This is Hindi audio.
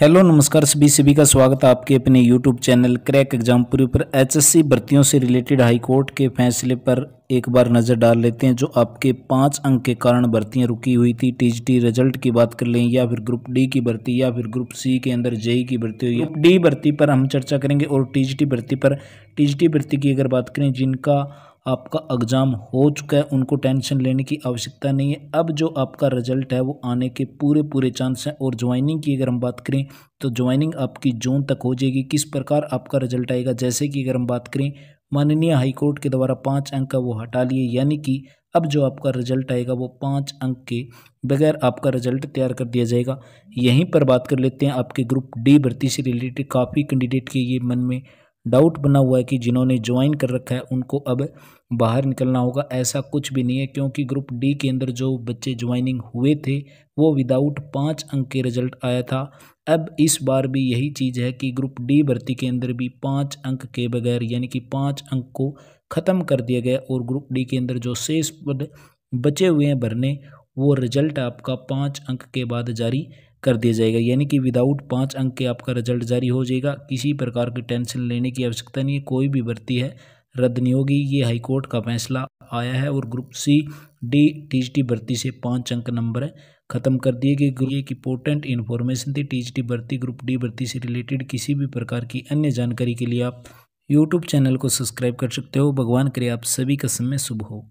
हेलो नमस्कार सभी सभी का स्वागत है आपके अपने यूट्यूब चैनल क्रैक एग्जाम पूरी पर एचएससी भर्तियों से रिलेटेड हाई कोर्ट के फैसले पर एक बार नज़र डाल लेते हैं जो आपके पाँच अंक के कारण भर्तियाँ रुकी हुई थी टीजीटी रिजल्ट की बात कर लें या फिर ग्रुप डी की भर्ती या फिर ग्रुप सी के अंदर जेई की भर्ती हुई डी भर्ती पर हम चर्चा करेंगे और टी भर्ती पर टी भर्ती की अगर बात करें जिनका आपका एग्ज़ाम हो चुका है उनको टेंशन लेने की आवश्यकता नहीं है अब जो आपका रिजल्ट है वो आने के पूरे पूरे चांस हैं और ज्वाइनिंग की अगर हम बात करें तो ज्वाइनिंग आपकी जून तक हो जाएगी किस प्रकार आपका रिजल्ट आएगा जैसे कि अगर हम बात करें माननीय हाईकोर्ट के द्वारा पाँच अंक का वो हटा लिए यानी कि अब जो आपका रिजल्ट आएगा वो पाँच अंक के बगैर आपका रिजल्ट तैयार कर दिया जाएगा यहीं पर बात कर लेते हैं आपके ग्रुप डी भर्ती से रिलेटेड काफ़ी कैंडिडेट के ये मन में डाउट बना हुआ है कि जिन्होंने ज्वाइन कर रखा है उनको अब बाहर निकलना होगा ऐसा कुछ भी नहीं है क्योंकि ग्रुप डी के अंदर जो बच्चे ज्वाइनिंग हुए थे वो विदाउट पाँच अंक के रिजल्ट आया था अब इस बार भी यही चीज़ है कि ग्रुप डी भर्ती के अंदर भी पाँच अंक के बगैर यानी कि पाँच अंक को ख़त्म कर दिया गया और ग्रुप डी के अंदर जो शेष पद बचे हुए हैं भरने वो रिजल्ट आपका पाँच अंक के बाद जारी कर दिया जाएगा यानी कि विदाउट पाँच अंक के आपका रिजल्ट जारी हो जाएगा किसी प्रकार की टेंशन लेने की आवश्यकता नहीं है कोई भी भर्ती है रद्द नहीं होगी ये हाईकोर्ट का फैसला आया है और ग्रुप सी डी टी भर्ती से पाँच अंक नंबर है ख़त्म कर दिए गए ये एक इंपॉर्टेंट इन्फॉर्मेशन थी टी भर्ती ग्रुप डी भर्ती से रिलेटेड किसी भी प्रकार की अन्य जानकारी के लिए आप यूट्यूब चैनल को सब्सक्राइब कर सकते हो भगवान करे आप सभी का समय शुभ हो